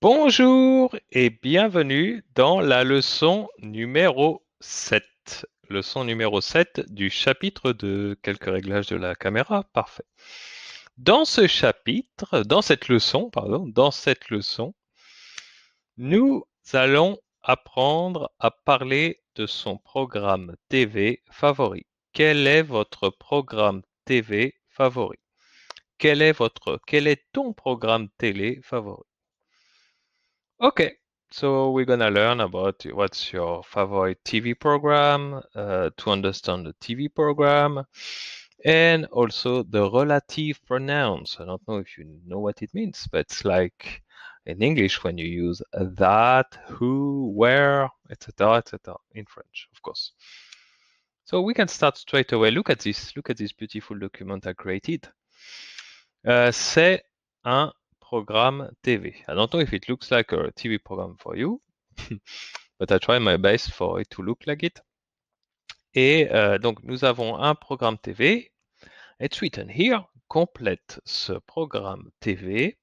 Bonjour et bienvenue dans la leçon numéro 7. Leçon numéro 7 du chapitre de quelques réglages de la caméra. Parfait. Dans ce chapitre, dans cette leçon, pardon, dans cette leçon, nous allons apprendre à parler de son programme TV favori. Quel est votre programme TV favori quel est, votre, quel est ton programme télé favori Okay, so we're going to learn about what's your favorite TV program, uh, to understand the TV program, and also the relative pronouns. I don't know if you know what it means, but it's like in English when you use that, who, where, etc., etc., in French, of course. So we can start straight away. Look at this. Look at this beautiful document I created. Uh, C'est un Programme TV. I don't know if it looks like a TV program for you, but I try my best for it to look like it. Et euh, donc, nous avons un programme TV. It's written here. Complète ce programme TV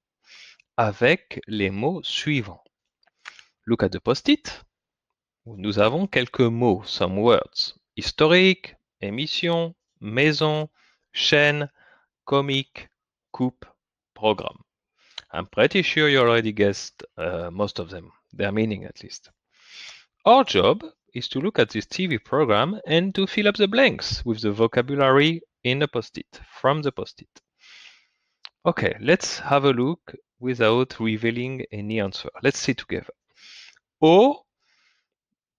avec les mots suivants. Look at the post-it. Nous avons quelques mots, some words. Historique, émission, maison, chaîne, comique, coupe, programme. I'm pretty sure you already guessed uh, most of them, their meaning at least. Our job is to look at this TV program and to fill up the blanks with the vocabulary in the post-it, from the post-it. Okay, let's have a look without revealing any answer. Let's see together. Oh,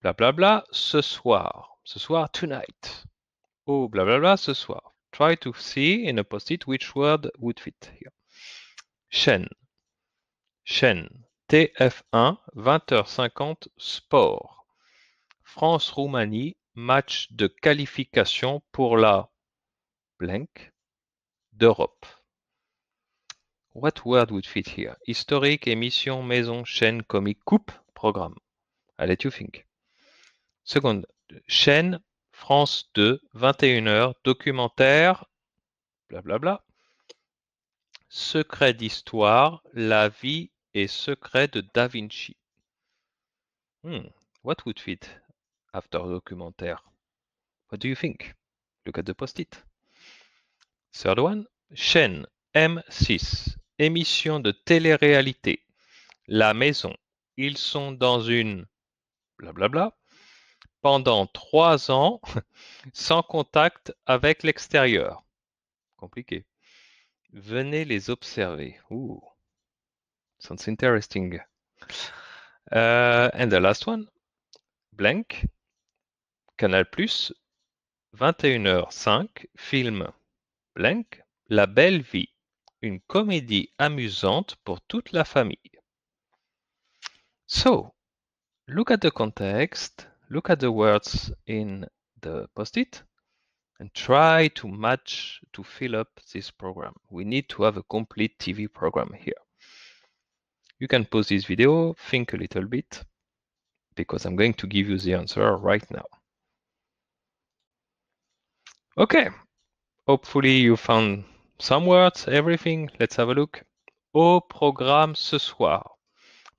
blah blah blah, ce soir. Ce soir, tonight. Oh, blah blah blah, ce soir. Try to see in a post-it which word would fit here. Chaîne Chaîne TF1 20 20h50, Sport France-Roumanie match de qualification pour la blank d'Europe. What word would fit here? Historique, émission, maison, chaîne, comique, coupe, programme. I let you think. Seconde, chaîne France 2, 21h, documentaire, blablabla, Secret d'histoire, la vie et secret de Da Vinci. Hmm, what would fit after documentaire? What do you think? Look at the post-it. Third one, chaîne M6, émission de télé-réalité. La maison. Ils sont dans une blablabla bla bla, pendant trois ans sans contact avec l'extérieur. Compliqué. Venez les observer. Ooh, sounds interesting. intéressant. Euh, and the last one, Blank, Canal Plus, 21h05, film Blank, La Belle Vie, une comédie amusante pour toute la famille. So, look at the context, look at the words in the post-it. and try to match to fill up this program. We need to have a complete TV program here. You can pause this video, think a little bit, because I'm going to give you the answer right now. Okay, hopefully you found some words, everything. Let's have a look. Au programme ce soir.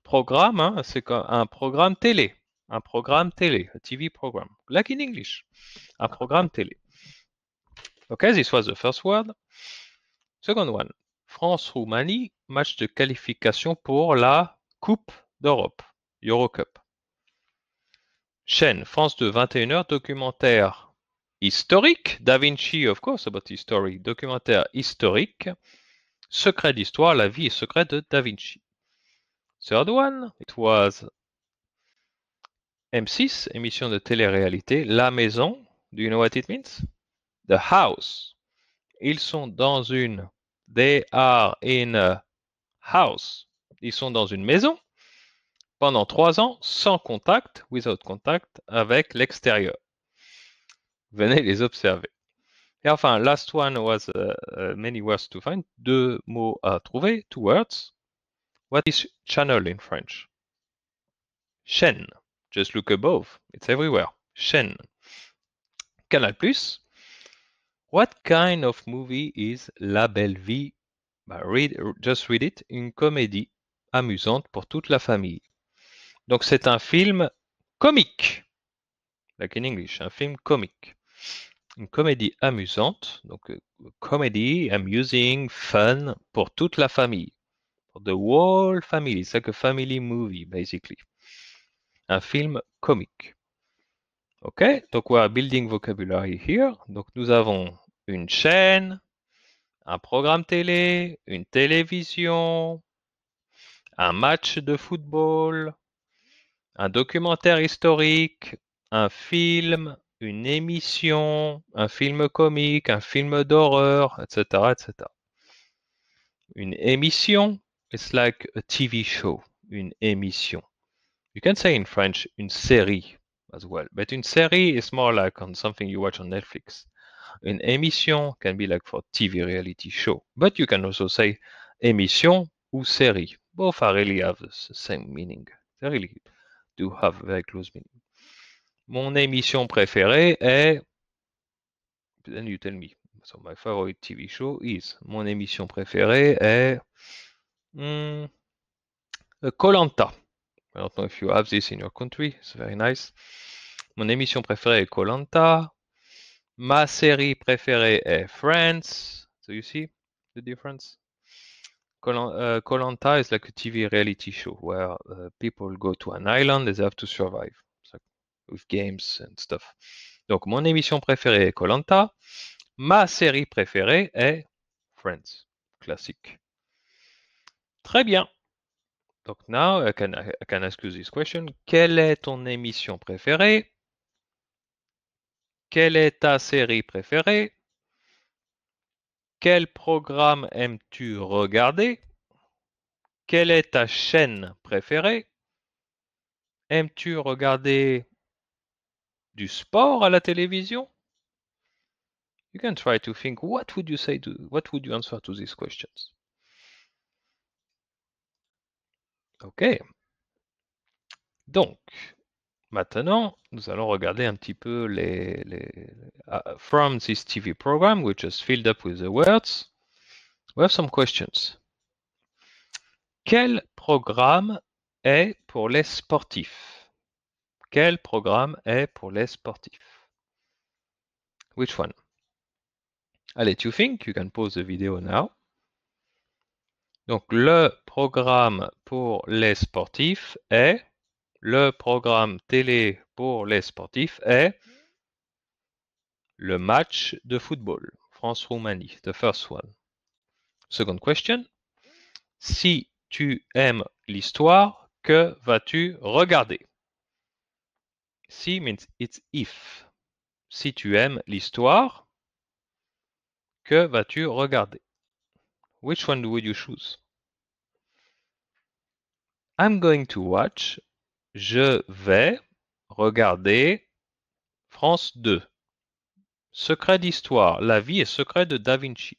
Programme, hein, c'est un programme télé. Un programme télé, a TV programme, like in English. Un programme télé. Okay, this was the first word? Second one, France-Roumanie, match de qualification pour la Coupe d'Europe, Eurocup. Chaîne France de 21h, documentaire historique, Da Vinci, of course, about history, documentaire historique, Secret d'histoire, la vie est secret de Da Vinci. Third one, it was M6, émission de télé-réalité, La Maison, do you know what it means? The house. Ils sont dans une. They are in a house. Ils sont dans une maison pendant trois ans sans contact, without contact, avec l'extérieur. Venez les observer. Et enfin, last one was uh, uh, many words to find. Deux mots à trouver, two words. What is channel in French? Chaîne. Just look above. It's everywhere. Chaîne. Canal Plus, What kind of movie is La Belle Vie? Bah, just read it, une comédie amusante pour toute la famille. Donc c'est un film comique, like in English, un film comique. Une comédie amusante, donc euh, comédie, amusing, fun, pour toute la famille. For the whole family, c'est like a family movie, basically. Un film comique. OK, donc we are building vocabulary here. Donc nous avons une chaîne, un programme télé, une télévision, un match de football, un documentaire historique, un film, une émission, un film comique, un film d'horreur, etc., etc. Une émission, it's like a TV show, une émission. You can say in French, une série as well. But in series, it's more like on something you watch on Netflix. An émission can be like for TV reality show, but you can also say émission ou série. Both are really have the same meaning. They really do have very close meaning. Mon émission préférée est. Then you tell me. So my favorite TV show is. Mon émission préférée est. Hmm, Colanta. I don't know if you have this in your country. It's very nice. Mon émission préférée est Colanta. Ma série préférée est Friends. So you see the difference? Euh, Colanta uh, is like a TV reality show where uh, people go to an island and they have to survive with games and stuff. Donc, mon émission préférée est Colanta. Ma série préférée est Friends. Classique. Très bien. Donc now I can, I can ask you this question. Quelle est ton émission préférée? Quelle est ta série préférée? Quel programme aimes-tu regarder? Quelle est ta chaîne préférée? Aimes-tu regarder du sport à la télévision? You can try to think what would you say to what would you answer to these questions? OK. Donc, maintenant, nous allons regarder un petit peu les, ah, from this TV program which is filled up with the words. We have some questions. Quel programme est pour les sportifs? Quel programme est pour les sportifs? Which one? Allez, you think you can pause the video now. Donc le programme pour les sportifs est le programme télé pour les sportifs est le match de football France-Roumanie, the first one. Second question. Si tu aimes l'histoire, que vas-tu regarder? Si means it's if. Si tu aimes l'histoire, que vas-tu regarder? Which one would you choose? I'm going to watch. Je vais regarder France 2. Secret d'histoire. La vie et secret de Da Vinci.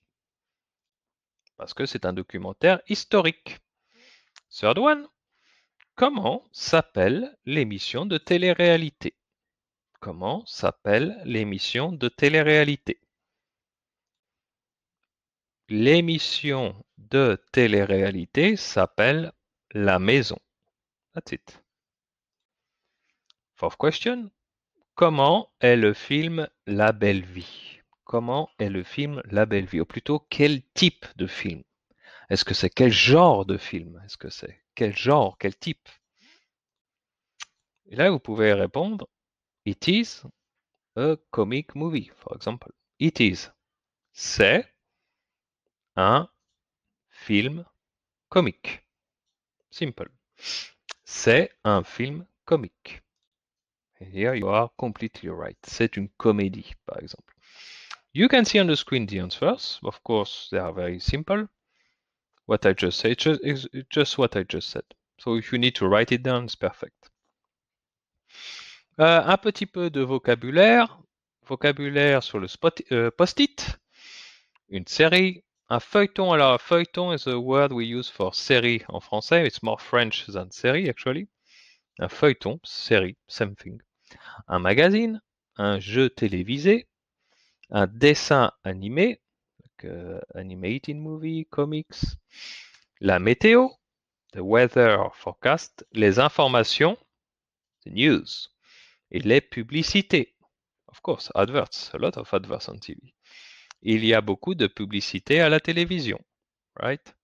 Parce que c'est un documentaire historique. Third one. Comment s'appelle l'émission de télé-réalité Comment s'appelle l'émission de télé-réalité L'émission de télé-réalité s'appelle La Maison. That's it. Fourth question. Comment est le film La Belle Vie Comment est le film La Belle Vie Ou plutôt, quel type de film Est-ce que c'est quel genre de film Est-ce que c'est quel genre, quel type Et là, vous pouvez répondre It is a comic movie, for example. It is. C'est un film comique. Simple. C'est un film comique. Here you are completely right. C'est une comédie, par exemple. You can see on the screen the answers. Of course, they are very simple. What I just said, is just what I just said. So if you need to write it down, it's perfect. Euh, un petit peu de vocabulaire. Vocabulaire sur le spot, euh, post-it. Une série, un feuilleton, alors, un feuilleton is a word we use for série en français. It's more French than série, actually. Un feuilleton, série, same thing. Un magazine, un jeu télévisé, un dessin animé, like uh, animated movie, comics, la météo, the weather forecast, les informations, the news, et les publicités. Of course, adverts, a lot of adverts on TV il y a beaucoup de publicité à la télévision. Right?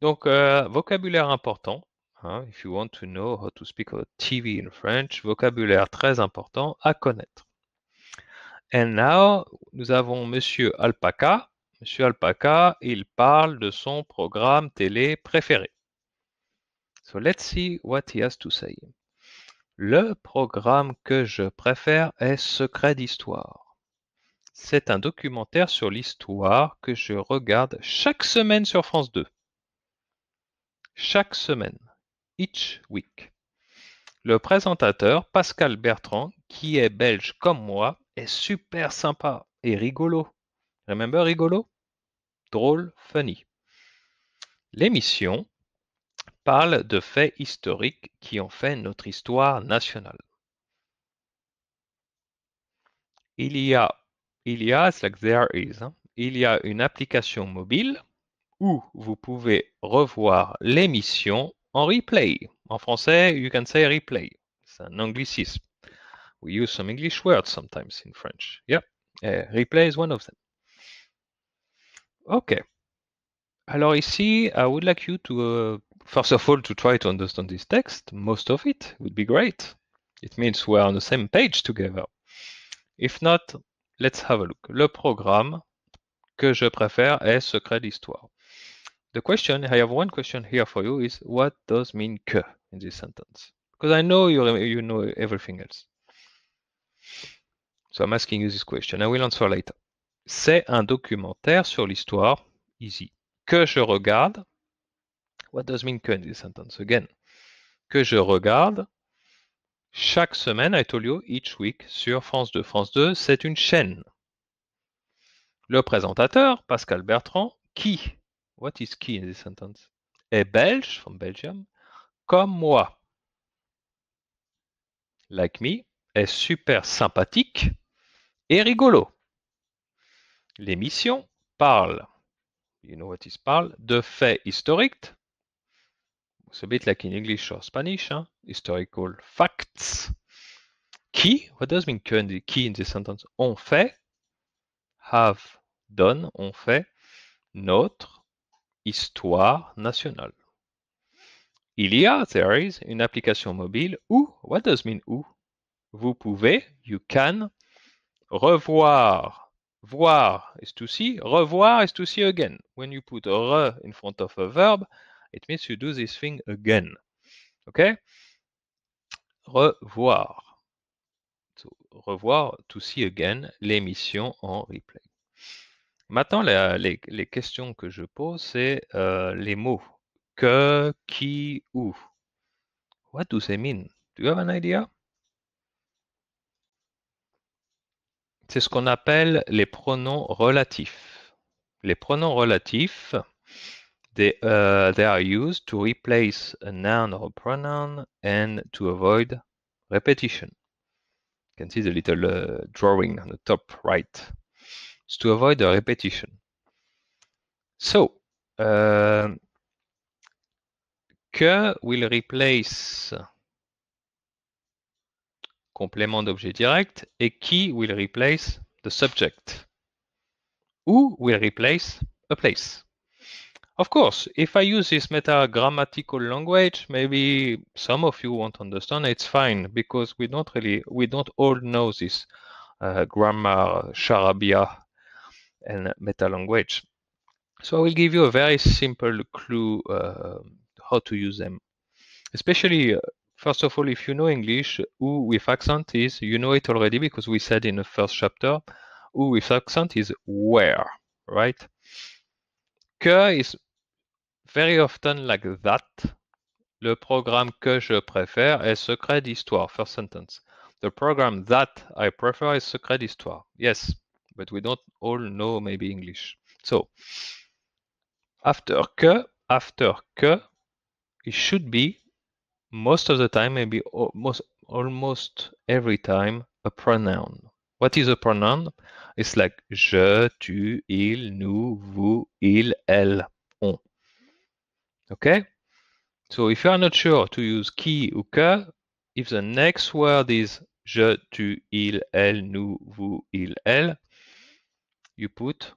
Donc, euh, vocabulaire important. Hein, if you want to know how to speak TV in French, vocabulaire très important à connaître. And now, nous avons Monsieur Alpaca. Monsieur Alpaca, il parle de son programme télé préféré. So let's see what he has to say. Le programme que je préfère est Secret d'Histoire. C'est un documentaire sur l'histoire que je regarde chaque semaine sur France 2. Chaque semaine. Each week. Le présentateur, Pascal Bertrand, qui est belge comme moi, est super sympa et rigolo. Remember rigolo? Drôle, funny. L'émission parle de faits historiques qui ont fait notre histoire nationale. Il y a il y a, it's like there is, hein, il y a une application mobile où vous pouvez revoir l'émission en replay. En français, you can say replay. C'est un anglicisme. We use some English words sometimes in French. Yeah, uh, replay is one of them. Okay. Alors ici, I would like you to, uh, first of all, to try to understand this text. Most of it would be great. It means we're on the same page together. If not, Let's have a look. Le programme que je préfère est Secret d'Histoire. The question, I have one question here for you is what does mean que in this sentence? Because I know you, you know everything else. So I'm asking you this question. I will answer later. C'est un documentaire sur l'histoire, easy, que je regarde. What does mean que in this sentence? Again, que je regarde chaque semaine, à told each week, sur France 2. France 2, c'est une chaîne. Le présentateur, Pascal Bertrand, qui, what is qui in this sentence, est belge, from Belgium, comme moi. Like me, est super sympathique et rigolo. L'émission parle, you know what is parle, de faits historiques So a bit like in English or Spanish, huh? historical facts. Qui, what does mean the qui in this sentence? On fait, have done, on fait notre histoire nationale. Il y a, there is, une application mobile où, what does mean où? Vous pouvez, you can, revoir. Voir is to see, revoir is to see again. When you put re in front of a verb, It means you do this thing again. Euh, OK Revoir. revoir, to see again, l'émission en replay. Maintenant, les, les, questions que je pose, c'est euh, les mots. Que, qui, où. What do they mean? Do you have an idea? C'est ce qu'on appelle les pronoms relatifs. Les pronoms relatifs, They, uh, they are used to replace a noun or a pronoun and to avoid repetition. You can see the little uh, drawing on the top right. It's to avoid a repetition. So, uh, que will replace complément d'objet direct et qui will replace the subject. Who will replace a place. Of course, if I use this meta-grammatical language, maybe some of you won't understand. It's fine because we don't really, we don't all know this uh, grammar, charabia, and meta language. So I will give you a very simple clue uh, how to use them. Especially, uh, first of all, if you know English, who with accent is, you know it already because we said in the first chapter, who with accent is where, right? Que is very often like that. Le programme que je préfère est Secret d'Histoire. First sentence. The program that I prefer is Secret d'Histoire. Yes, but we don't all know maybe English. So, after que, after que, it should be most of the time, maybe almost, almost every time, a pronoun. What is a pronoun? It's like je, tu, il, nous, vous, il, elle, on. Okay? So if you are not sure to use qui ou que, if the next word is je, tu, il, elle, nous, vous, il, elle, you put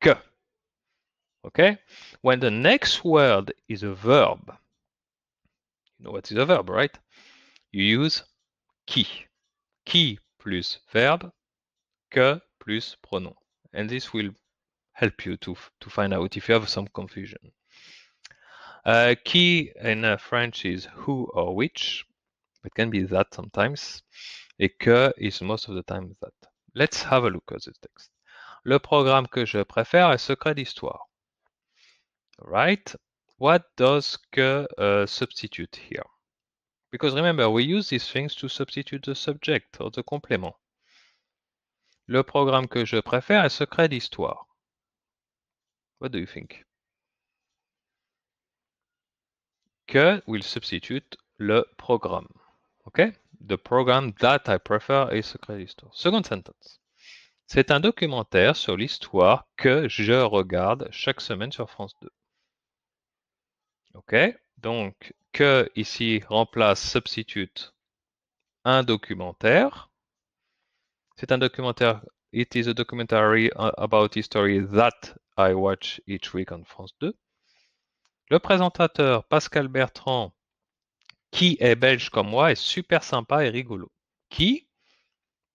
que. Okay? When the next word is a verb, you know what is a verb, right? You use qui. Qui plus verb, que plus pronom. And this will help you to, to find out if you have some confusion. Uh, key in uh, French is who or which, it can be that sometimes, et que is most of the time that. Let's have a look at the text. Le programme que je préfère est Secret d'Histoire. Right? What does que uh, substitute here? Because remember, we use these things to substitute the subject or the complement. Le programme que je préfère est Secret d'Histoire. What do you think? que will substitute le programme. OK? The programme that I prefer is Secret History. Second sentence. C'est un documentaire sur l'histoire que je regarde chaque semaine sur France 2. OK? Donc, que ici remplace, substitute un documentaire. C'est un documentaire. It is a documentary about history that I watch each week on France 2. Le présentateur Pascal Bertrand, qui est belge comme moi, est super sympa et rigolo. Qui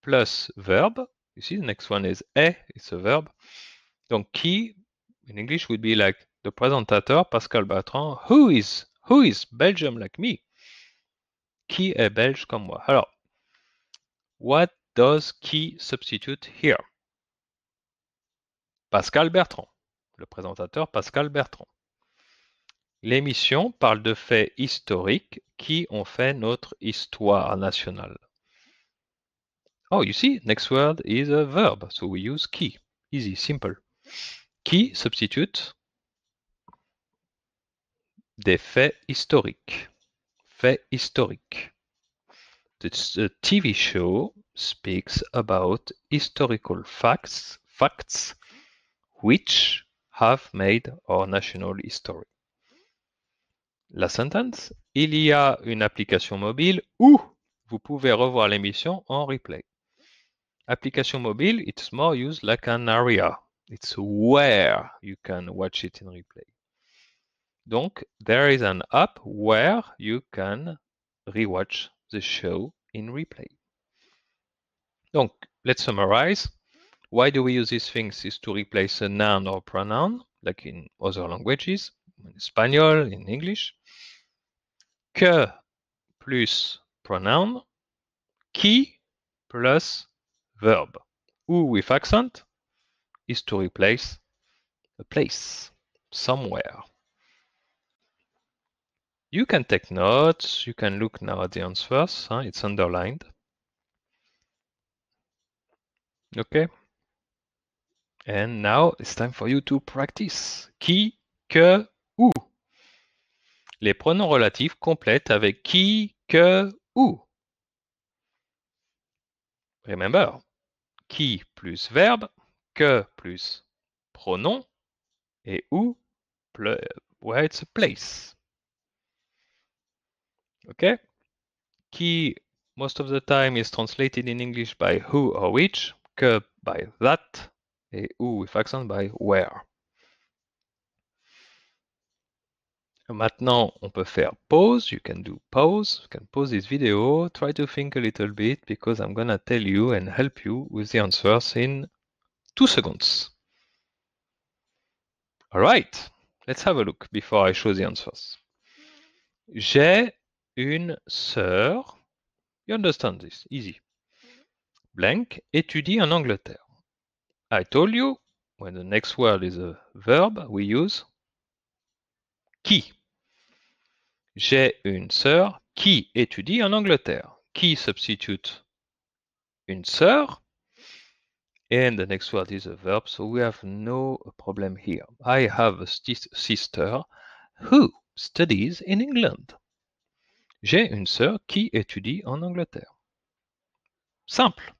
plus verbe. Ici, see, the next one is est, it's a verb. Donc qui, in English, would be like the présentateur Pascal Bertrand, who is, who is Belgium like me? Qui est belge comme moi? Alors, what does qui substitute here? Pascal Bertrand, le présentateur Pascal Bertrand. L'émission parle de faits historiques qui ont fait notre histoire nationale. Oh, you see, next word is a verb, so we use qui. Easy, simple. Qui substitute des faits historiques. Faits historiques. The TV show speaks about historical facts, facts which have made our national history. la sentence, il y a une application mobile où vous pouvez revoir l'émission en replay. Application mobile, it's more used like an area. It's where you can watch it in replay. Donc, there is an app where you can rewatch the show in replay. Donc, let's summarize. Why do we use these things is to replace a noun or pronoun, like in other languages in espagnol, in English. Que plus pronoun, qui plus verb, ou with accent, is to replace a place, somewhere. You can take notes, you can look now at the answers, huh? it's underlined. Okay. And now it's time for you to practice. Qui, que, ou. Les pronoms relatifs complètent avec qui, que, où. Remember, qui plus verbe, que plus pronom et où where it's a place. Okay? Qui most of the time is translated in English by who or which, que by that, et où with accent by where. Maintenant, on peut faire pause. You can do pause. You can pause this video. Try to think a little bit because I'm going to tell you and help you with the answers in two seconds. All right. Let's have a look before I show the answers. J'ai une sœur. You understand this? Easy. Blank étudie en Angleterre. I told you when the next word is a verb, we use qui. J'ai une sœur qui étudie en Angleterre. Qui substitute une sœur? And the next word is a verb, so we have no problem here. I have a sister who studies in England. J'ai une sœur qui étudie en Angleterre. Simple.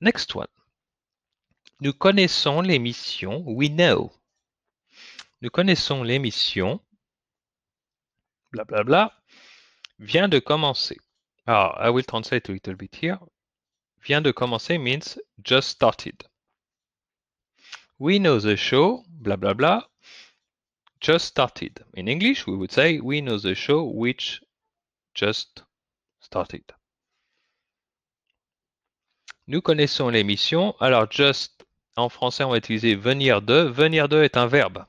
Next one. Nous connaissons les missions. We know. Nous connaissons les missions blablabla, vient de commencer. Alors, ah, I will translate a little bit here. Vient de commencer means just started. We know the show, blablabla, bla, just started. In English, we would say we know the show which just started. Nous connaissons l'émission. Alors, just en français, on va utiliser venir de. Venir de est un verbe.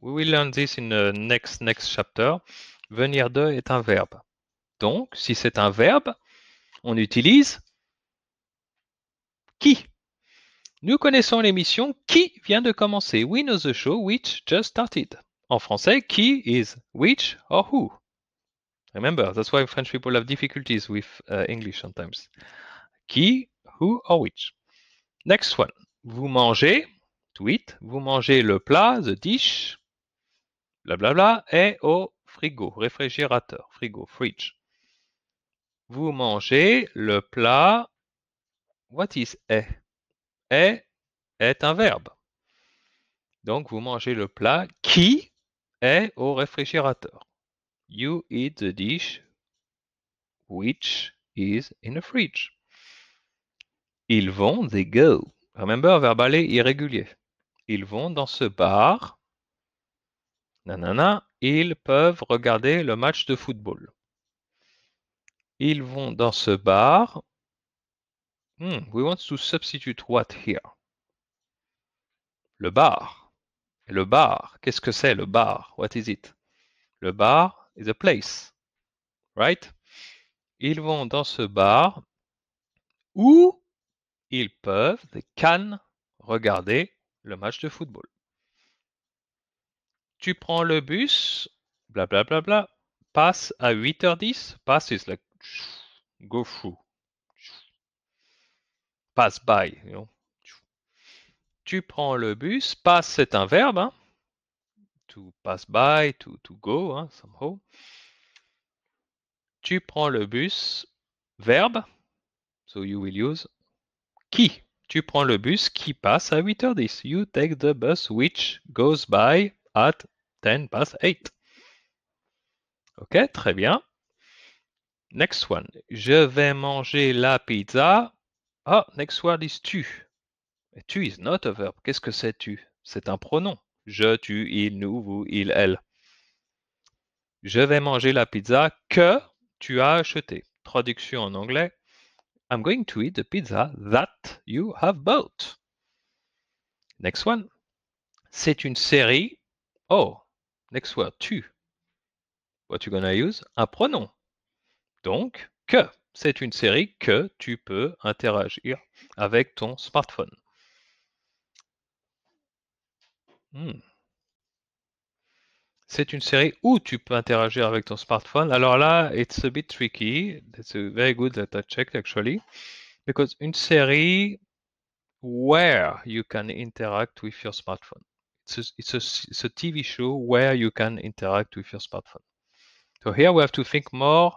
We will learn this in the next, next chapter. Venir de est un verbe. Donc, si c'est un verbe, on utilise qui. Nous connaissons l'émission qui vient de commencer. We know the show which just started. En français, qui is which or who. Remember, that's why French people have difficulties with uh, English sometimes. Qui, who or which. Next one. Vous mangez, tweet, vous mangez le plat, the dish, bla et au frigo, réfrigérateur, frigo, fridge. Vous mangez le plat. What is est? Est est un verbe. Donc vous mangez le plat qui est au réfrigérateur. You eat the dish which is in a fridge. Ils vont, they go. Remember, verbal est irrégulier. Ils vont dans ce bar ils peuvent regarder le match de football. Ils vont dans ce bar. Hmm, we want to substitute what here? Le bar. Le bar. Qu'est-ce que c'est le bar? What is it? Le bar is a place. Right? Ils vont dans ce bar où ils peuvent, they can, regarder le match de football tu prends le bus, blablabla, bla, bla, bla, passe à 8h10, passe is like, go through, pass by, Tu prends le bus, passe, c'est un verbe, hein. to pass by, to, to go, hein, somehow. Tu prends le bus, verbe, so you will use qui. Tu prends le bus qui passe à 8h10. You take the bus which goes by at 10 past 8. OK, très bien. Next one. Je vais manger la pizza. Oh, next word is tu. tu is not a verb. Qu'est-ce que c'est tu C'est un pronom. Je, tu, il, nous, vous, il, elle. Je vais manger la pizza que tu as achetée. Traduction en anglais. I'm going to eat the pizza that you have bought. Next one. C'est une série. Oh, Next word, tu. What you gonna use? Un pronom. Donc, que. C'est une série que tu peux interagir avec ton smartphone. Hmm. C'est une série où tu peux interagir avec ton smartphone. Alors là, it's a bit tricky. It's very good that I checked actually. Because une série where you can interact with your smartphone. it's a, it's a, TV show where you can interact with your smartphone. So here we have to think more.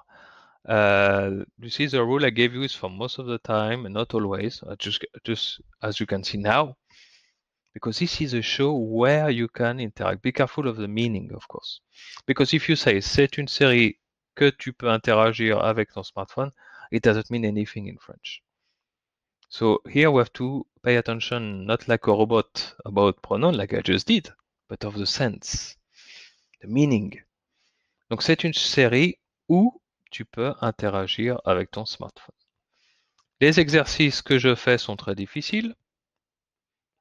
Uh, this is a rule I gave you is for most of the time, and not always. Uh, just just as you can see now, because this is a show where you can interact. Be careful of the meaning, of course, because if you say c'est une série que tu peux interagir avec ton smartphone, it doesn't mean anything in French. So here we have to pay attention, not like a robot about pronoun, like I just did, but of the sense, the meaning. Donc c'est une série où tu peux interagir avec ton smartphone. Les exercices que je fais sont très difficiles.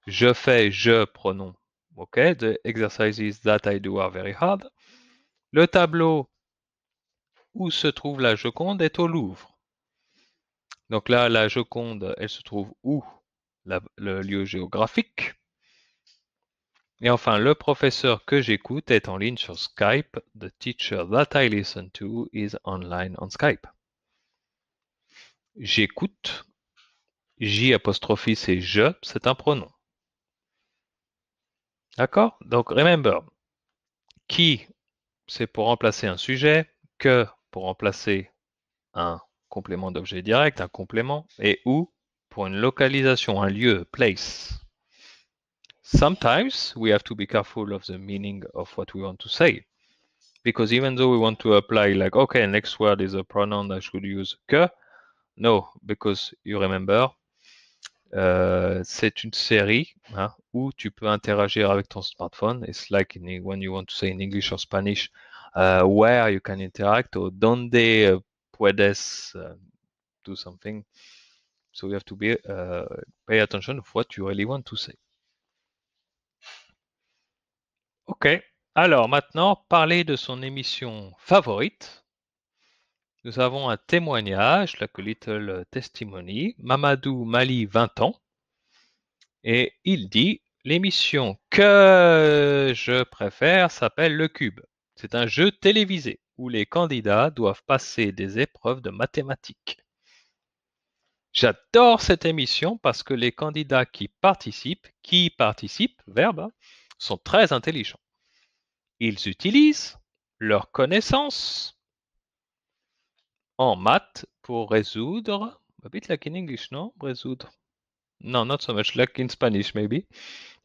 Je fais je pronom. OK, the exercises that I do are very hard. Le tableau où se trouve la Joconde est au Louvre. Donc là, la Joconde, elle se trouve où Le lieu géographique. Et enfin, le professeur que j'écoute est en ligne sur Skype. The teacher that I listen to is online on Skype. J'écoute. J apostrophe c'est je, c'est un pronom. D'accord Donc, remember, qui, c'est pour remplacer un sujet, que pour remplacer un complément d'objet direct, un complément, et ou pour une localisation, un lieu, place. Sometimes we have to be careful of the meaning of what we want to say. Because even though we want to apply like, okay, next word is a pronoun I should use que, no, because you remember, euh, c'est une série hein, où tu peux interagir avec ton smartphone. It's like in, when you want to say in English or Spanish, euh, where you can interact or donde euh, puedes eh, do something. So you have to be eh, pay attention of what you really want to say. Ok. Alors maintenant, parler de son émission favorite. Nous avons un témoignage, like a little eh, testimony, Mamadou Mali, 20 ans. Et il dit, l'émission que je préfère s'appelle Le Cube. C'est un jeu télévisé où les candidats doivent passer des épreuves de mathématiques. J'adore cette émission parce que les candidats qui participent, qui participent, verbe, sont très intelligents. Ils utilisent leurs connaissances en maths pour résoudre, a bit like in English, non Résoudre. Non, not so much like in Spanish, maybe.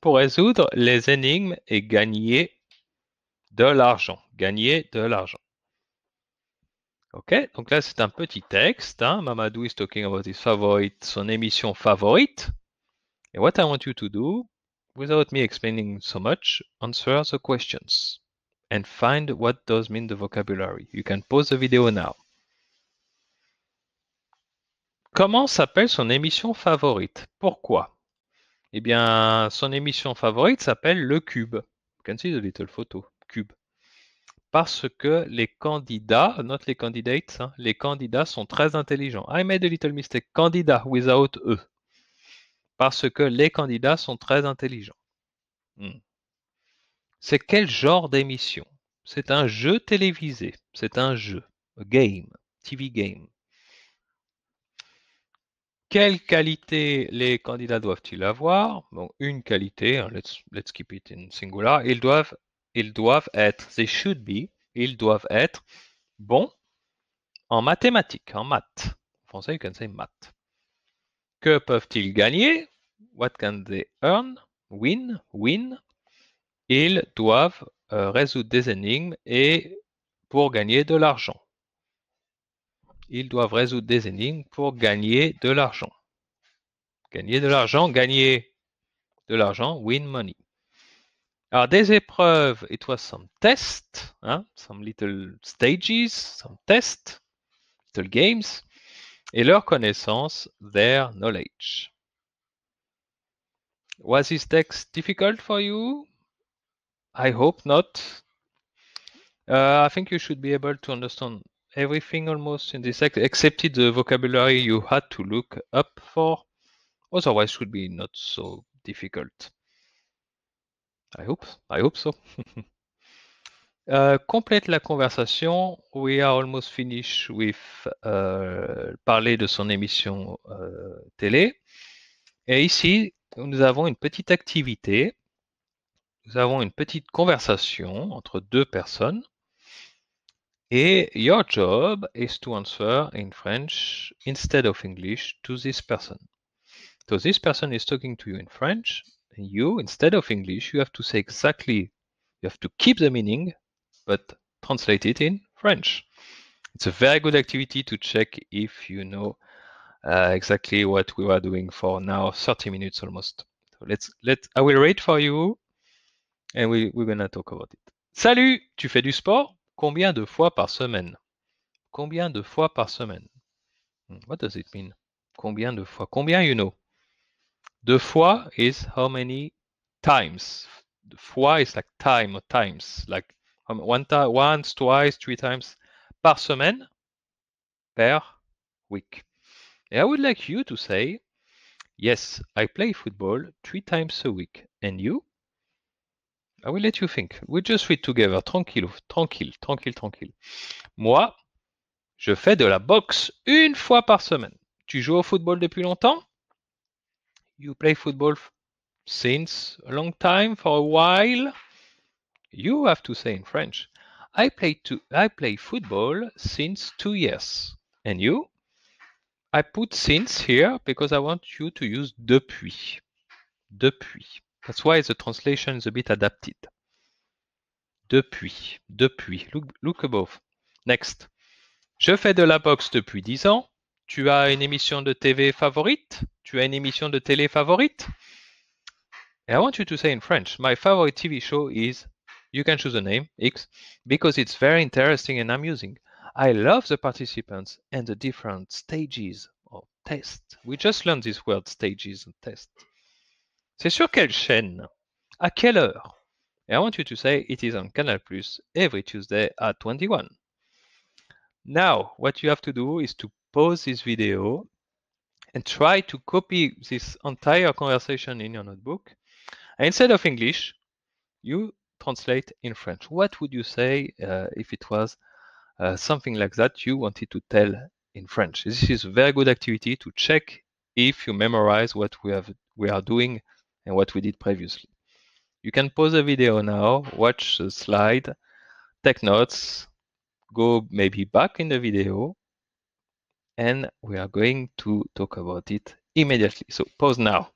Pour résoudre les énigmes et gagner de l'argent. Gagner de l'argent. OK, donc là, c'est un petit texte. Hein? Mamadou is talking about his favorite, son émission favorite. And what I want you to do, without me explaining so much, answer the questions and find what does mean the vocabulary. You can pause the video now. Comment s'appelle son émission favorite Pourquoi Eh bien, son émission favorite s'appelle Le Cube. You can see the little photo, Cube parce que les candidats, not les candidates, hein, les candidats sont très intelligents. I made a little mistake. Candidat without E. Parce que les candidats sont très intelligents. Hmm. C'est quel genre d'émission C'est un jeu télévisé. C'est un jeu. game. TV game. Quelle qualité les candidats doivent-ils avoir bon, Une qualité, hein, let's, let's keep it in singular. Ils doivent ils doivent être, they should be, ils doivent être bons en mathématiques, en maths. En français, you can say maths. Que peuvent-ils gagner? What can they earn? Win, win. Ils doivent euh, résoudre des énigmes et pour gagner de l'argent. Ils doivent résoudre des énigmes pour gagner de l'argent. Gagner de l'argent, gagner de l'argent, win money. Alors, des épreuves, it was some tests, hein, some little stages, some tests, little games, et leur connaissance, their knowledge. Was this text difficult for you? I hope not. Uh, I think you should be able to understand everything almost in this text, except the vocabulary you had to look up for. Otherwise, should be not so difficult. I hope, euh, complète la conversation. We are almost finished with euh, parler de son émission euh, télé. Et ici, nous avons une petite activité. Nous avons une petite conversation entre deux personnes. Et your job is to answer in French instead of English to this person. So this person is talking to you in French And you, instead of English, you have to say exactly, you have to keep the meaning, but translate it in French. It's a very good activity to check if you know uh, exactly what we were doing for now 30 minutes almost. So let's let I will wait for you and we, we're gonna talk about it. Salut, tu fais du sport? Combien de fois par semaine? Combien de fois par semaine? Hmm, what does it mean? Combien de fois? Combien you know? The fois is how many times. The fois is like time or times, like one time, once, twice, three times per semaine, per week. And I would like you to say, yes, I play football three times a week. And you? I will let you think. We just read together. Tranquille, tranquille, tranquille, tranquille. Moi, je fais de la boxe une fois par semaine. Tu joues au football depuis longtemps you play football since a long time, for a while, you have to say in French, I play to I play football since two years. And you? I put since here because I want you to use depuis. Depuis. That's why the translation is a bit adapted. Depuis. Depuis. Look, look above. Next. Je fais de la boxe depuis 10 ans. Tu as une émission de TV favorite? Tu as une émission de télé favorite? And I want you to say in French, my favorite TV show is, you can choose a name, X, because it's very interesting and amusing. I love the participants and the different stages of tests. We just learned this word stages and tests. C'est sur quelle chaîne? À quelle heure? And I want you to say it is on Canal Plus every Tuesday at 21. Now, what you have to do is to pause this video and try to copy this entire conversation in your notebook. And instead of English, you translate in French. What would you say uh, if it was uh, something like that you wanted to tell in French? This is a very good activity to check if you memorize what we have we are doing and what we did previously. You can pause the video now, watch the slide, take notes, go maybe back in the video and we are going to talk about it immediately. So pause now.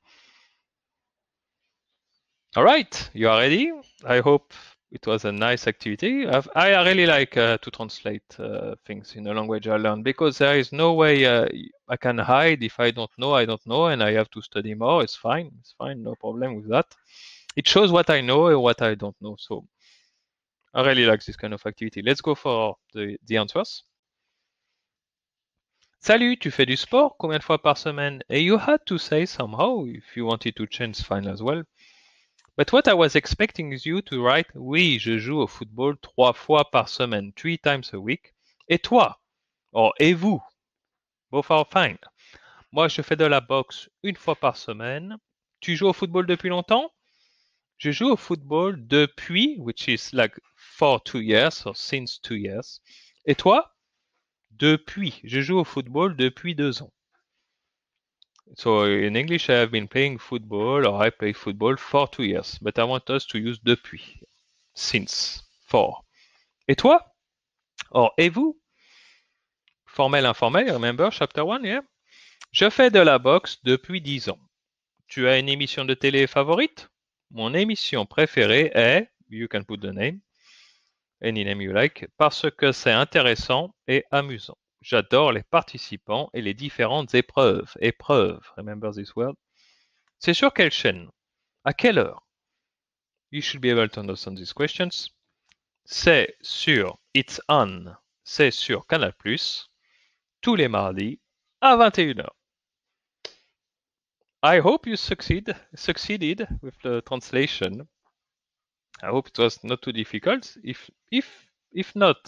All right, you are ready. I hope it was a nice activity. I've, i really like uh, to translate uh, things in a language I learned because there is no way uh, I can hide if I don't know. I don't know, and I have to study more. It's fine. It's fine. No problem with that. It shows what I know and what I don't know. So I really like this kind of activity. Let's go for the, the answers. Salut, tu fais du sport combien de fois par semaine? And you had to say somehow if you wanted to change fine as well. But what I was expecting is you to write Oui, je joue au football trois fois par semaine, three times a week. Et toi? Or, et vous? Both are fine. Moi, je fais de la boxe une fois par semaine. Tu joues au football depuis longtemps? Je joue au football depuis, which is like for two years or since two years. Et toi? Depuis, je joue au football depuis deux ans. So in English, I have been playing football or I play football for two years, but I want us to use depuis, since, for. Et toi? Or, et vous? Formel, informel, remember chapter one, yeah? Je fais de la boxe depuis dix ans. Tu as une émission de télé favorite? Mon émission préférée est, you can put the name, Any name You Like, parce que c'est intéressant et amusant. J'adore les participants et les différentes épreuves. Épreuves, remember this word. C'est sur quelle chaîne À quelle heure You should be able to understand these questions. C'est sur It's On, c'est sur Canal+, tous les mardis à 21h. I hope you succeed, succeeded with the translation. I hope it was not too difficult. If if if not,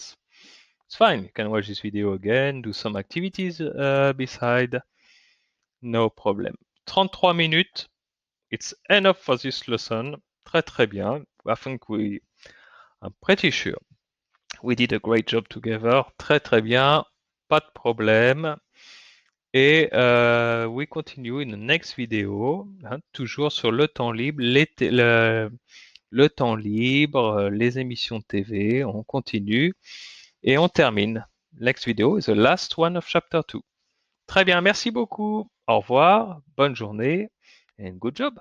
it's fine. You can watch this video again, do some activities uh, beside. No problem. 33 minutes. It's enough for this lesson. Très très bien. I think we, I'm pretty sure we did a great job together. Très très bien. Pas de problème. Et uh, we continue in the next video. Hein, toujours sur le temps libre, l'été, le, le temps libre, euh, les émissions TV, on continue et on termine. Next video is the last one of chapter 2. Très bien, merci beaucoup. Au revoir, bonne journée and good job.